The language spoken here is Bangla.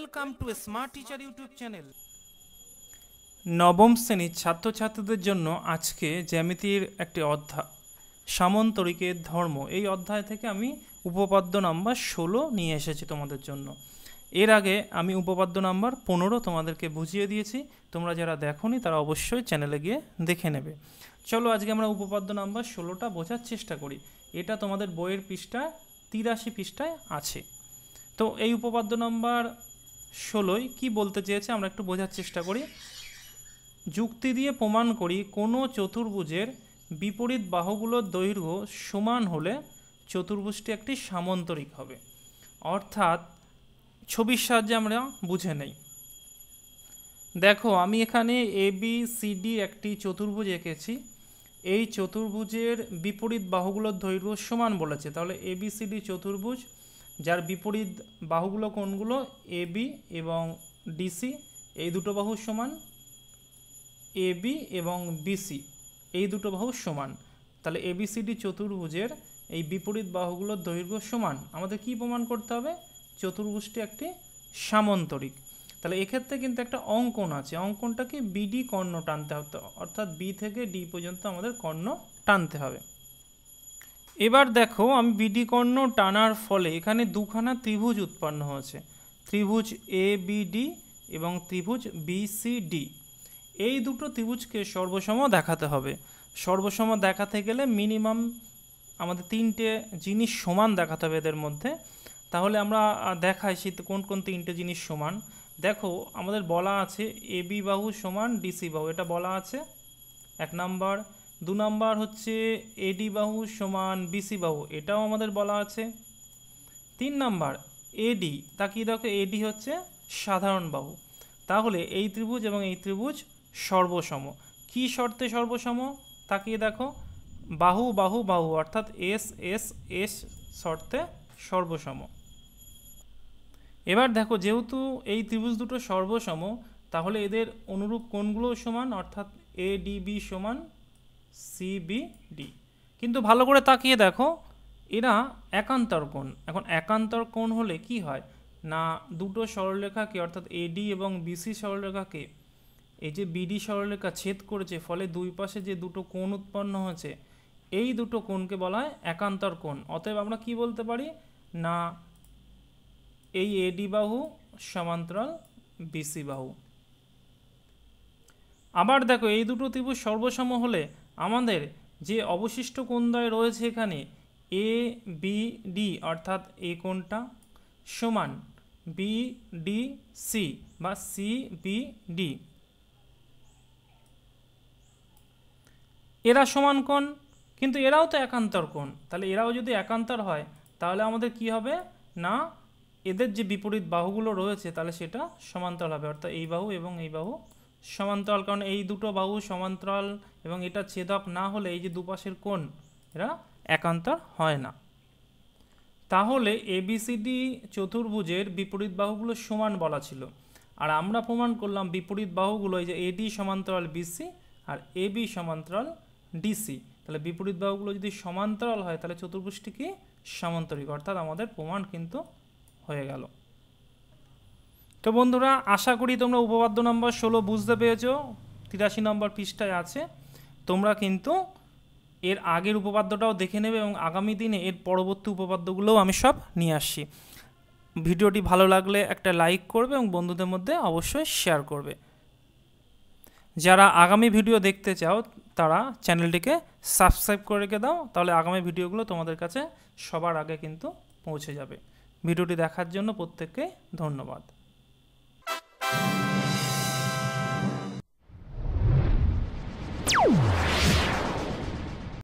Welcome to smart teacher YouTube channel নবম শ্রেণীর ছাত্রছাত্রীদের জন্য আজকে জ্যামিতির একটি অধ্যায় সামন্তরিকের ধর্ম এই অধ্যায় থেকে আমি উপপাদ্য নাম্বার ষোলো নিয়ে এসেছি তোমাদের জন্য এর আগে আমি উপপাদ্য নাম্বার পনেরো তোমাদেরকে বুঝিয়ে দিয়েছি তোমরা যারা দেখোনি তারা অবশ্যই চ্যানেলে গিয়ে দেখে নেবে চলো আজকে আমরা উপপাদ্য নাম্বার ষোলোটা বোঝার চেষ্টা করি এটা তোমাদের বইয়ের পৃষ্ঠা তিরাশি পৃষ্ঠায় আছে তো এই উপপাদ্য নাম্বার ষোলোই কি বলতে চেয়েছে আমরা একটু বোঝার চেষ্টা করি যুক্তি দিয়ে প্রমাণ করি কোনো চতুর্ভুজের বিপরীত বাহুগুলোর দৈর্ঘ্য সমান হলে চতুর্ভুজটি একটি সামন্তরিক হবে অর্থাৎ ছবির সাহায্যে আমরা বুঝে নেই দেখো আমি এখানে এ বি সি ডি একটি চতুর্ভুজ এঁকেছি এই চতুর্ভুজের বিপরীত বাহুগুলোর দৈর্ঘ্য সমান বলেছে তাহলে এবিসিডি চতুর্ভুজ যার বিপরীত বাহুগুলো কোনগুলো এ বি এবং ডিসি এই দুটো বাহু সমান এ বি এবং বিসি এই দুটো বাহু সমান তাহলে এবিসিডি চতুর্ভুজের এই বিপরীত বাহুগুলোর দৈর্ঘ্য সমান আমাদের কি প্রমাণ করতে হবে চতুর্ভুজটি একটি সামন্তরিক তাহলে এক্ষেত্রে কিন্তু একটা অঙ্কন আছে অঙ্কনটাকে বিডি কর্ণ টানতে হবে অর্থাৎ বি থেকে ডি পর্যন্ত আমাদের কর্ণ টানতে হবে এবার দেখো আমি বিডিকর্ণ টানার ফলে এখানে দুখানা ত্রিভুজ উৎপন্ন হয়েছে ত্রিভুজ এ বিডি এবং ত্রিভুজ বিসিডি এই দুটো ত্রিভুজকে সর্বসম দেখাতে হবে সর্বসম দেখাতে গেলে মিনিমাম আমাদের তিনটে জিনিস সমান দেখাতে হবে এদের মধ্যে তাহলে আমরা দেখাই সে কোন কোন তিনটে জিনিস সমান দেখো আমাদের বলা আছে এবি বাহু সমান ডিসি বাহু এটা বলা আছে এক নাম্বার দু নাম্বার হচ্ছে এডি বাহু সমান বিসি বাহু এটাও আমাদের বলা আছে তিন নাম্বার এডি তাকিয়ে দেখো এডি হচ্ছে সাধারণ বাহু তাহলে এই ত্রিভুজ এবং এই ত্রিভুজ সর্বসম কি শর্তে সর্বসম তাকিয়ে দেখো বাহু বাহু বাহু অর্থাৎ এস এস এস শর্তে সর্বসম এবার দেখো যেহেতু এই ত্রিভুজ দুটো সর্বসম তাহলে এদের অনুরূপ কোণগুলো সমান অর্থাৎ এডিবি সমান সিবিডি কিন্তু ভালো করে তাকিয়ে দেখো এরা একান্তর কোণ এখন একান্তর কোণ হলে কি হয় না দুটো সরলরেখাকে অর্থাৎ এডি এবং বিসি সরলরেখাকে এই যে বিডি সরলরেখা ছেদ করেছে ফলে দুই পাশে যে দুটো কোণ উৎপন্ন হয়েছে এই দুটো কোণকে বলা হয় একান্তর কোণ অতএব আমরা কি বলতে পারি না এই এডি বাহু সমান্তরাল বিসি বাহু আবার দেখো এই দুটো ত্রিভুজ সর্বসম হলে আমাদের যে অবশিষ্ট কোণদ্বয় রয়েছে এখানে এ বি ডি অর্থাৎ এ কোণটা সমান বি ডি সি বা সি বি ডি এরা সমান কোণ কিন্তু এরাও তো একান্তর কোণ তাহলে এরাও যদি একান্তর হয় তাহলে আমাদের কি হবে না এদের যে বিপরীত বাহুগুলো রয়েছে তাহলে সেটা সমান্তর হবে অর্থাৎ এই বাহু এবং এই বাহু সমান্তরাল কারণ এই দুটো বাহু সমান্তরাল এবং এটা ছেদক না হলে এই যে দুপাশের কোণ এরা একান্তর হয় না তাহলে এবিসিডি চতুর্ভুজের বিপরীত বাহুগুলো সমান বলা ছিল আর আমরা প্রমাণ করলাম বিপরীত বাহুগুলো এই যে এডি সমান্তরাল বিসি আর এবি সমান্তরাল ডিসি তাহলে বিপরীত বাহুগুলো যদি সমান্তরাল হয় তাহলে চতুর্ভুজটি কি সামান্তরিক অর্থাৎ আমাদের প্রমাণ কিন্তু হয়ে গেল তো বন্ধুরা আশা করি তোমরা উপপাদ্য নম্বর ষোলো বুঝতে পেরেছ তিরাশি নম্বর পৃষ্ঠায় আছে তোমরা কিন্তু এর আগের উপপাদ্যটাও দেখে নেবে এবং আগামী দিনে এর পরবর্তী উপপাদ্যগুলোও আমি সব নিয়ে আসছি ভিডিওটি ভালো লাগলে একটা লাইক করবে এবং বন্ধুদের মধ্যে অবশ্যই শেয়ার করবে যারা আগামী ভিডিও দেখতে চাও তারা চ্যানেলটিকে সাবস্ক্রাইব করে রেখে দাও তাহলে আগামী ভিডিওগুলো তোমাদের কাছে সবার আগে কিন্তু পৌঁছে যাবে ভিডিওটি দেখার জন্য প্রত্যেককে ধন্যবাদ Thank you.